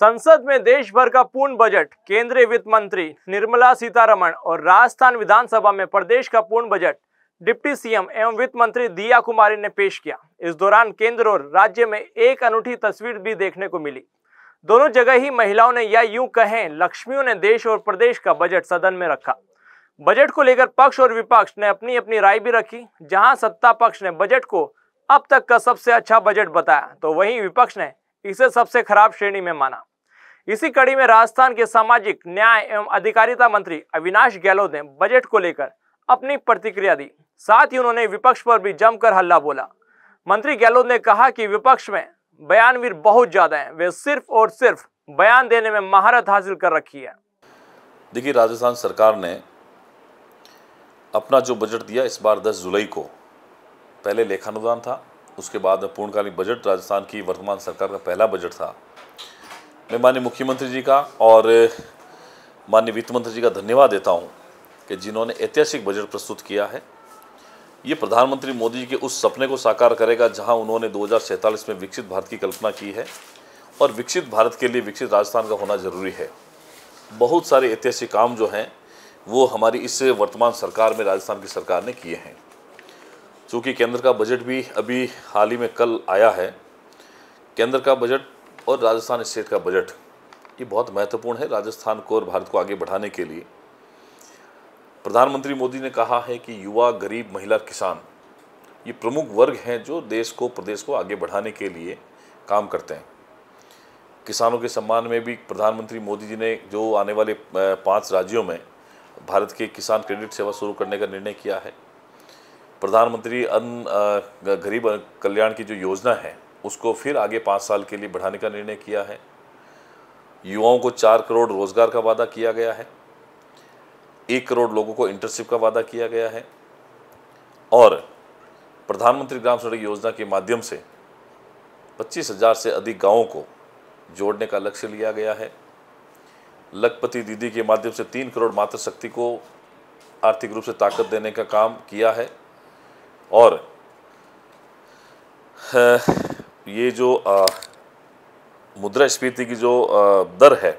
संसद में देश भर का पूर्ण बजट केंद्रीय वित्त मंत्री निर्मला सीतारमण और राजस्थान विधानसभा में प्रदेश का पूर्ण बजट डिप्टी सीएम एवं वित्त मंत्री दिया कुमारी ने पेश किया इस दौरान केंद्र और राज्य में एक अनूठी तस्वीर भी देखने को मिली दोनों जगह ही महिलाओं ने या यूं कहें लक्ष्मियों ने देश और प्रदेश का बजट सदन में रखा बजट को लेकर पक्ष और विपक्ष ने अपनी अपनी राय भी रखी जहां सत्ता पक्ष ने बजट को अब तक का सबसे अच्छा बजट बताया तो वहीं विपक्ष ने इसे सबसे खराब श्रेणी में माना इसी कड़ी में राजस्थान के सामाजिक न्याय एवं अधिकारिता मंत्री अविनाश गहलोत ने बजट को लेकर अपनी प्रतिक्रिया दी साथ ही उन्होंने विपक्ष पर भी जमकर हल्ला बोला मंत्री गहलोत ने कहा कि विपक्ष में बयानवीर बहुत ज़्यादा हैं वे सिर्फ और सिर्फ बयान देने में महारत हासिल कर रखी है देखिए राजस्थान सरकार ने अपना जो बजट दिया इस बार 10 जुलाई को पहले लेखानुदान था उसके बाद में पूर्णकालीन बजट राजस्थान की वर्तमान सरकार का पहला बजट था मैं माननीय मुख्यमंत्री जी का और माननीय वित्त मंत्री जी का धन्यवाद देता हूँ कि जिन्होंने ऐतिहासिक बजट प्रस्तुत किया है ये प्रधानमंत्री मोदी जी के उस सपने को साकार करेगा जहाँ उन्होंने दो में विकसित भारत की कल्पना की है और विकसित भारत के लिए विकसित राजस्थान का होना ज़रूरी है बहुत सारे ऐतिहासिक काम जो हैं वो हमारी इस वर्तमान सरकार में राजस्थान की सरकार ने किए हैं चूँकि केंद्र का बजट भी अभी हाल ही में कल आया है केंद्र का बजट और राजस्थान स्टेट का बजट ये बहुत महत्वपूर्ण है राजस्थान को और भारत को आगे बढ़ाने के लिए प्रधानमंत्री मोदी ने कहा है कि युवा गरीब महिला किसान ये प्रमुख वर्ग हैं जो देश को प्रदेश को आगे बढ़ाने के लिए काम करते हैं किसानों के सम्मान में भी प्रधानमंत्री मोदी जी ने जो आने वाले पांच राज्यों में भारत के किसान क्रेडिट सेवा शुरू करने का निर्णय किया है प्रधानमंत्री अन्न गरीब कल्याण की जो योजना है उसको फिर आगे पाँच साल के लिए बढ़ाने का निर्णय किया है युवाओं को चार करोड़ रोजगार का वादा किया गया है एक करोड़ लोगों को इंटर्नशिप का वादा किया गया है और प्रधानमंत्री ग्राम सड़क योजना के माध्यम से पच्चीस हज़ार से अधिक गांवों को जोड़ने का लक्ष्य लिया गया है लखपति दीदी के माध्यम से तीन करोड़ मातृशक्ति को आर्थिक रूप से ताकत देने का काम किया है और ये जो मुद्रा स्फीति की जो दर है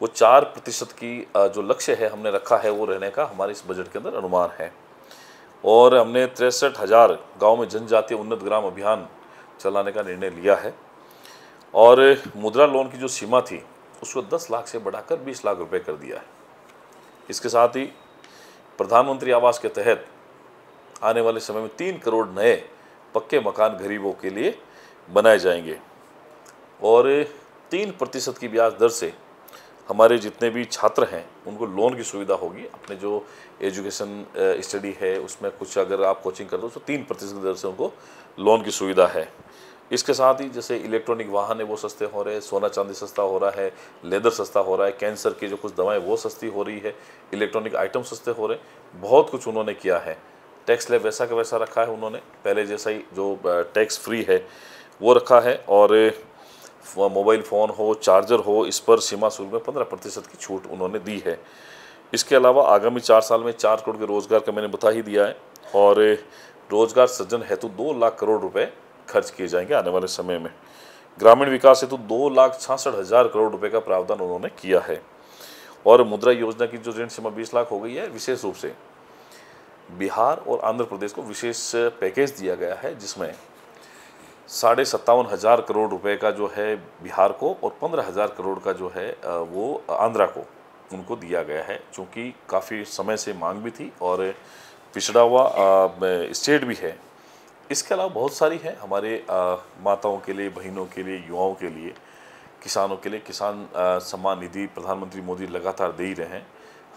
वो चार प्रतिशत की जो लक्ष्य है हमने रखा है वो रहने का हमारे इस बजट के अंदर अनुमान है और हमने तिरसठ हज़ार गाँव में जनजातीय उन्नत ग्राम अभियान चलाने का निर्णय लिया है और मुद्रा लोन की जो सीमा थी उसको 10 लाख से बढ़ाकर 20 लाख रुपए कर दिया है इसके साथ ही प्रधानमंत्री आवास के तहत आने वाले समय में तीन करोड़ नए पक्के मकान गरीबों के लिए बनाए जाएंगे और तीन प्रतिशत की ब्याज दर से हमारे जितने भी छात्र हैं उनको लोन की सुविधा होगी अपने जो एजुकेशन स्टडी है उसमें कुछ अगर आप कोचिंग कर दो तो तीन प्रतिशत की दर से उनको लोन की सुविधा है इसके साथ ही जैसे इलेक्ट्रॉनिक वाहन है वो सस्ते हो रहे हैं सोना चांदी सस्ता हो रहा है लेदर सस्ता हो रहा है कैंसर की जो कुछ दवाएं वो सस्ती हो रही है इलेक्ट्रॉनिक आइटम सस्ते हो रहे हैं बहुत कुछ उन्होंने किया है टैक्स लेव वैसा का वैसा रखा है उन्होंने पहले जैसा ही जो टैक्स फ्री है वो रखा है और मोबाइल फ़ोन हो चार्जर हो इस पर सीमा शुल्क में पंद्रह प्रतिशत की छूट उन्होंने दी है इसके अलावा आगामी चार साल में चार करोड़ के रोज़गार का मैंने बता ही दिया है और रोज़गार सृजन हेतु दो लाख करोड़ रुपये खर्च किए जाएंगे आने वाले समय में ग्रामीण विकास हेतु दो लाख छासठ हज़ार करोड़ रुपए का प्रावधान उन्होंने किया है और मुद्रा योजना की जो ऋण सीमा बीस लाख हो गई है विशेष रूप से बिहार और आंध्र प्रदेश को विशेष पैकेज दिया गया है जिसमें साढ़े सत्तावन हज़ार करोड़ रुपए का जो है बिहार को और पंद्रह हज़ार करोड़ का जो है वो आंध्रा को उनको दिया गया है चूँकि काफ़ी समय से मांग भी थी और पिछड़ा हुआ स्टेट भी है इसके अलावा बहुत सारी हैं हमारे आ, माताओं के लिए बहनों के लिए युवाओं के लिए किसानों के लिए किसान सम्मान निधि प्रधानमंत्री मोदी लगातार दे ही रहे हैं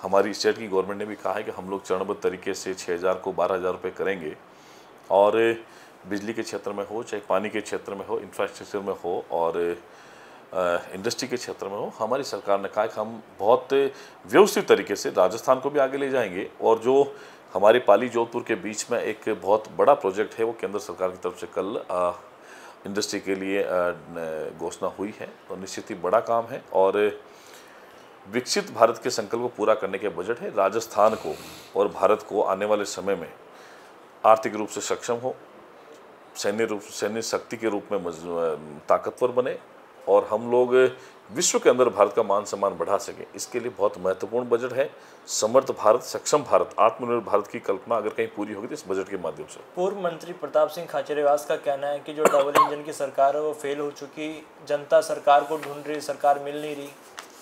हमारी स्टेट की गवर्नमेंट ने भी कहा है कि हम लोग चरणबद्ध तरीके से छः हज़ार को बारह हज़ार रुपये करेंगे और बिजली के क्षेत्र में हो चाहे पानी के क्षेत्र में हो इंफ्रास्ट्रक्चर में हो और इंडस्ट्री के क्षेत्र में हो हमारी सरकार ने कहा कि हम बहुत व्यवस्थित तरीके से राजस्थान को भी आगे ले जाएंगे और जो हमारी पाली जोधपुर के बीच में एक बहुत बड़ा प्रोजेक्ट है वो केंद्र सरकार की तरफ से कल इंडस्ट्री के लिए घोषणा हुई है तो निश्चित ही बड़ा काम है और विकसित भारत के संकल्प को पूरा करने के बजट है राजस्थान को और भारत को आने वाले समय में आर्थिक रूप से सक्षम हो सैन्य रूप सैन्य शक्ति के रूप में ताकतवर बने और हम लोग विश्व के अंदर भारत का मान सम्मान बढ़ा सकें इसके लिए बहुत महत्वपूर्ण बजट है समर्थ भारत सक्षम भारत आत्मनिर्भर भारत की कल्पना अगर कहीं पूरी होगी तो इस बजट के माध्यम से पूर्व मंत्री प्रताप सिंह खाचरेवास का कहना है कि जो डबल इंजन की सरकार है वो फेल हो चुकी जनता सरकार को ढूंढ रही सरकार मिल नहीं रही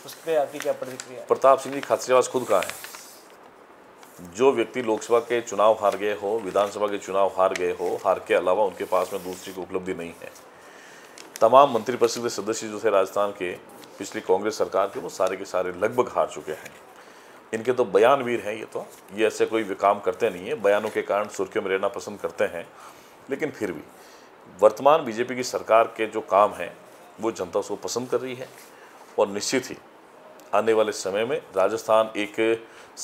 उस पर आपकी क्या प्रतिक्रिया प्रताप सिंह जी खाचरेवास खुद कहा है जो व्यक्ति लोकसभा के चुनाव हार गए हो विधानसभा के चुनाव हार गए हो हार के अलावा उनके पास में दूसरी को उपलब्धि नहीं है तमाम मंत्रिपरिषद के सदस्य जो थे राजस्थान के पिछली कांग्रेस सरकार के वो सारे के सारे लगभग हार चुके हैं इनके तो बयानवीर हैं ये तो ये ऐसे कोई भी काम करते नहीं है बयानों के कारण सुर्खियों में रहना पसंद करते हैं लेकिन फिर भी वर्तमान बीजेपी की सरकार के जो काम हैं वो जनता उसको पसंद कर रही है और निश्चित ही आने वाले समय में राजस्थान एक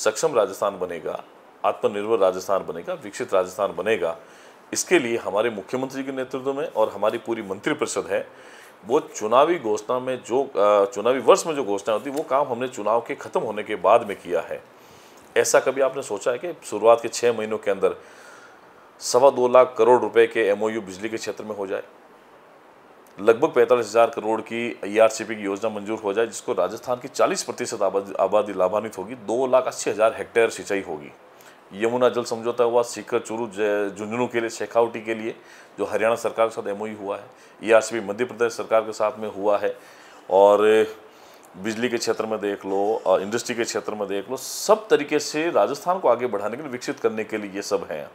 सक्षम राजस्थान बनेगा आत्मनिर्भर राजस्थान बनेगा विकसित राजस्थान बनेगा इसके लिए हमारे मुख्यमंत्री के नेतृत्व में और हमारी पूरी मंत्रिपरिषद है वो चुनावी घोषणा में जो चुनावी वर्ष में जो घोषणा होती है वो काम हमने चुनाव के ख़त्म होने के बाद में किया है ऐसा कभी आपने सोचा है कि शुरुआत के छः महीनों के अंदर सवा दो लाख करोड़ रुपए के एमओयू बिजली के क्षेत्र में हो जाए लगभग पैंतालीस हज़ार करोड़ की ईआरसीपी e की योजना मंजूर हो जाए जिसको राजस्थान की 40 प्रतिशत आबादी आबादी लाभान्वित होगी दो लाख अस्सी हज़ार हेक्टेयर सिंचाई होगी यमुना जल समझौता हुआ सीकर चूरू झुंझुनू के लिए शेखावटी के लिए जो हरियाणा सरकार के साथ एम हुआ है ये आज भी मध्य प्रदेश सरकार के साथ में हुआ है और बिजली के क्षेत्र में देख लो इंडस्ट्री के क्षेत्र में देख लो सब तरीके से राजस्थान को आगे बढ़ाने के लिए विकसित करने के लिए ये सब हैं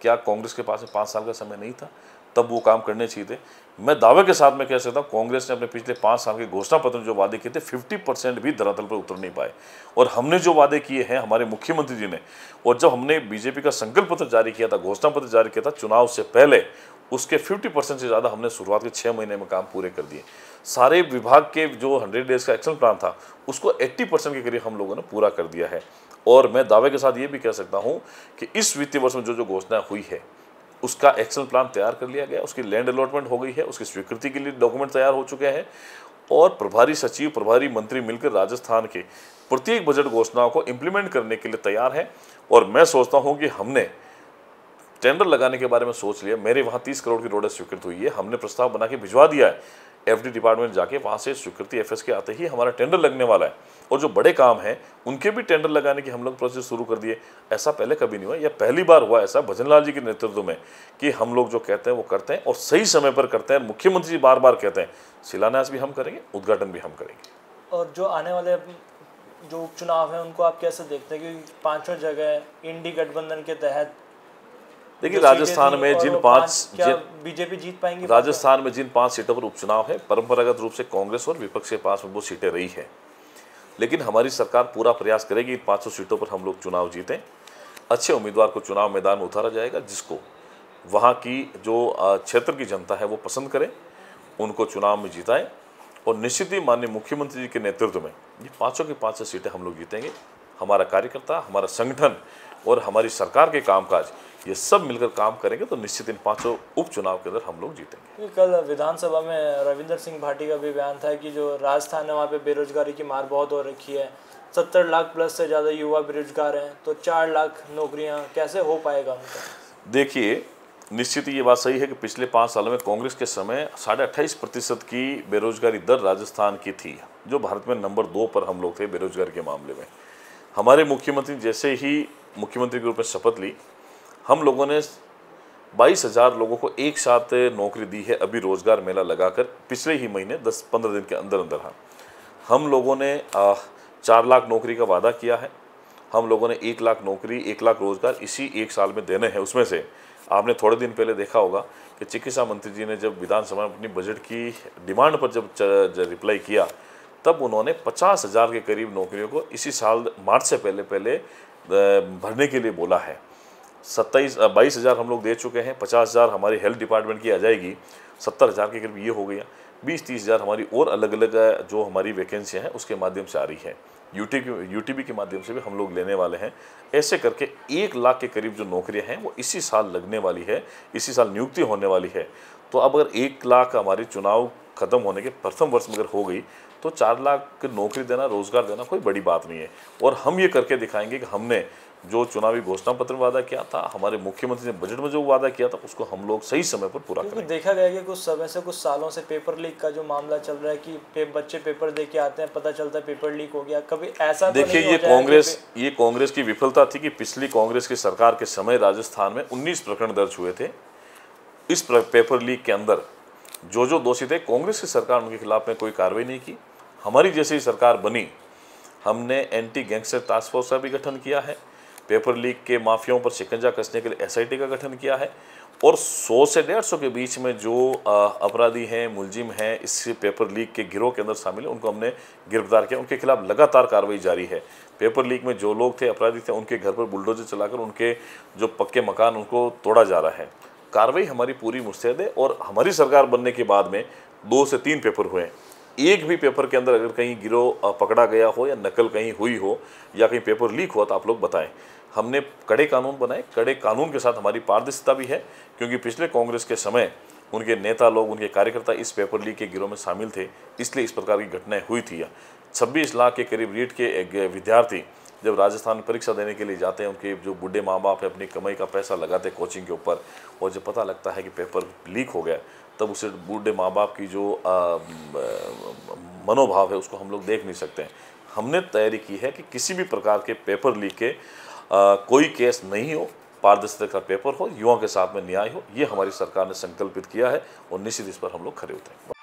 क्या कांग्रेस के पास पाँच साल का समय नहीं था तब वो काम करने चाहिए थे मैं दावे के साथ में कह सकता हूँ कांग्रेस ने अपने पिछले पाँच साल के घोषणा पत्र में जो वादे किए थे 50 परसेंट भी धरातल पर उतर नहीं पाए और हमने जो वादे किए हैं हमारे मुख्यमंत्री जी ने और जब हमने बीजेपी का संकल्प पत्र जारी किया था घोषणा पत्र जारी किया था चुनाव से पहले उसके 50 परसेंट से ज़्यादा हमने शुरुआत के छः महीने में काम पूरे कर दिए सारे विभाग के जो हंड्रेड डेज का एक्शन प्लान था उसको एट्टी परसेंट के करीब हम लोगों ने पूरा कर दिया है और मैं दावे के साथ ये भी कह सकता हूँ कि इस वित्तीय वर्ष में जो जो घोषणा हुई है उसका एक्शन प्लान तैयार कर लिया गया उसकी लैंड अलॉटमेंट हो गई है उसकी स्वीकृति के लिए डॉक्यूमेंट तैयार हो चुके हैं और प्रभारी सचिव प्रभारी मंत्री मिलकर राजस्थान के प्रत्येक बजट घोषणाओं को इम्प्लीमेंट करने के लिए तैयार हैं और मैं सोचता हूँ कि हमने टेंडर लगाने के बारे में सोच लिया मेरे वहाँ तीस करोड़ की रोड स्वीकृत हुई है हमने प्रस्ताव बना के भिजवा दिया है डी डिपार्टमेंट जाके वहाँ से स्वीकृति एफ के आते ही हमारा टेंडर लगने वाला है और जो बड़े काम हैं उनके भी टेंडर लगाने की हम लोग प्रोसेस शुरू कर दिए ऐसा पहले कभी नहीं हुआ यह पहली बार हुआ ऐसा भजनलाल जी के नेतृत्व में कि हम लोग जो कहते हैं वो करते हैं और सही समय पर करते हैं मुख्यमंत्री जी बार बार कहते हैं शिलान्यास भी हम करेंगे उद्घाटन भी हम करेंगे और जो आने वाले जो उपचुनाव हैं उनको आप कैसे देखते हैं क्योंकि पाँचों जगह इंडी गठबंधन के तहत देखिए राजस्थान में जिन पांच बीजेपी जीत पाएंगे राजस्थान में जिन पांच सीटों पर उपचुनाव है परंपरागत रूप से कांग्रेस और विपक्ष के पास वो सीटें रही है लेकिन हमारी सरकार पूरा प्रयास करेगी इन पांचों सीटों पर हम लोग चुनाव जीतें अच्छे उम्मीदवार को चुनाव मैदान में उतारा जाएगा जिसको वहाँ की जो क्षेत्र की जनता है वो पसंद करे उनको चुनाव में जिताएं और निश्चित ही माननीय मुख्यमंत्री जी के नेतृत्व में ये पांचों की पांचों सीटें हम लोग जीतेंगे हमारा कार्यकर्ता हमारा संगठन और हमारी सरकार के कामकाज ये सब मिलकर काम करेंगे तो निश्चित इन पांचों उपचुनाव के अंदर हम लोग जीतेंगे कल विधानसभा में रविंदर सिंह भाटी का भी बयान था कि जो राजस्थान है वहाँ पे बेरोजगारी की मार बहुत हो रखी है सत्तर लाख प्लस से ज़्यादा युवा बेरोजगार हैं तो चार लाख नौकरियाँ कैसे हो पाएगा उनका देखिए निश्चित ये बात सही है कि पिछले पाँच सालों में कांग्रेस के समय साढ़े अट्ठाईस प्रतिशत की बेरोजगारी दर राजस्थान की थी जो भारत में नंबर दो पर हम लोग थे बेरोजगारी के मामले में हमारे मुख्यमंत्री जैसे ही मुख्यमंत्री के रूप में शपथ ली हम लोगों ने बाईस हज़ार लोगों को एक साथ नौकरी दी है अभी रोज़गार मेला लगाकर पिछले ही महीने दस पंद्रह दिन के अंदर अंदर हाँ हम लोगों ने आ, चार लाख नौकरी का वादा किया है हम लोगों ने एक लाख नौकरी एक लाख रोज़गार इसी एक साल में देने हैं उसमें से आपने थोड़े दिन पहले देखा होगा कि चिकित्सा मंत्री जी ने जब विधानसभा में अपनी बजट की डिमांड पर जब, जब रिप्लाई किया तब उन्होंने पचास हज़ार के करीब नौकरियों को इसी साल मार्च से पहले पहले भरने के लिए बोला है सत्ताईस बाईस हज़ार हम लोग दे चुके हैं पचास हज़ार हमारी हेल्थ डिपार्टमेंट की आ जाएगी सत्तर हज़ार के करीब ये हो गया बीस तीस हज़ार हमारी और अलग अलग जो हमारी वैकेंसियाँ हैं उसके माध्यम से आ रही है यूटी यूटीबी के माध्यम से भी हम लोग लेने वाले हैं ऐसे करके एक लाख के करीब जो नौकरियाँ हैं वो इसी साल लगने वाली है इसी साल नियुक्ति होने वाली है तो अब अगर एक लाख हमारे चुनाव खत्म होने के प्रथम वर्ष में अगर हो गई तो चार लाख की नौकरी देना रोज़गार देना कोई बड़ी बात नहीं है और हम ये करके दिखाएंगे कि हमने जो चुनावी घोषणा पत्र में वादा किया था हमारे मुख्यमंत्री ने बजट में जो वादा किया था उसको हम लोग सही समय पर पूरा करेंगे देखा गया कि कुछ समय से कुछ सालों से पेपर लीक का जो मामला चल रहा है कि पे, बच्चे पेपर दे के आते हैं पता चलता है पेपर लीक हो गया कभी ऐसा तो देखिए ये कांग्रेस ये कांग्रेस की विफलता थी कि पिछली कांग्रेस की सरकार के समय राजस्थान में उन्नीस प्रकरण दर्ज हुए थे इस पेपर लीक के अंदर जो जो दोषी थे कांग्रेस की सरकार उनके खिलाफ में कोई कार्रवाई नहीं की हमारी जैसी सरकार बनी हमने एंटी गैंगस्टर टास्क फोर्स का भी गठन किया है पेपर लीक के माफियाओं पर शिकंजा कसने के लिए एसआईटी का गठन किया है और 100 से 150 के बीच में जो अपराधी हैं मुलजिम हैं इस पेपर लीक के गिरोह के अंदर शामिल हैं उनको हमने गिरफ्तार किया उनके खिलाफ लगातार कार्रवाई जारी है पेपर लीक में जो लोग थे अपराधी थे उनके घर पर बुलडोजर चलाकर उनके जो पक्के मकान उनको तोड़ा जा रहा है कार्रवाई हमारी पूरी मुस्तैद है और हमारी सरकार बनने के बाद में दो से तीन पेपर हुए हैं एक भी पेपर के अंदर अगर कहीं गिरो पकड़ा गया हो या नकल कहीं हुई हो या कहीं पेपर लीक हुआ तो आप लोग बताएं हमने कड़े कानून बनाए कड़े कानून के साथ हमारी पारदर्शिता भी है क्योंकि पिछले कांग्रेस के समय उनके नेता लोग उनके कार्यकर्ता इस पेपर लीक के गिरोह में शामिल थे इसलिए इस प्रकार की घटनाएं हुई थी छब्बीस लाख के करीब रेट के विद्यार्थी जब राजस्थान में परीक्षा देने के लिए जाते हैं उनके जो बूढ़े माँ बाप है अपनी कमाई का पैसा लगाते कोचिंग के ऊपर और जब पता लगता है कि पेपर लीक हो गया तब उसे बूढ़े माँ बाप की जो मनोभाव है उसको हम लोग देख नहीं सकते हैं हमने तैयारी की है कि किसी भी प्रकार के पेपर लीक के आ, कोई केस नहीं हो पारदर्शिता का पेपर हो युवाओं के साथ में न्याय हो ये हमारी सरकार ने संकल्पित किया है और निश्चित इस पर हम लोग खड़े होते हैं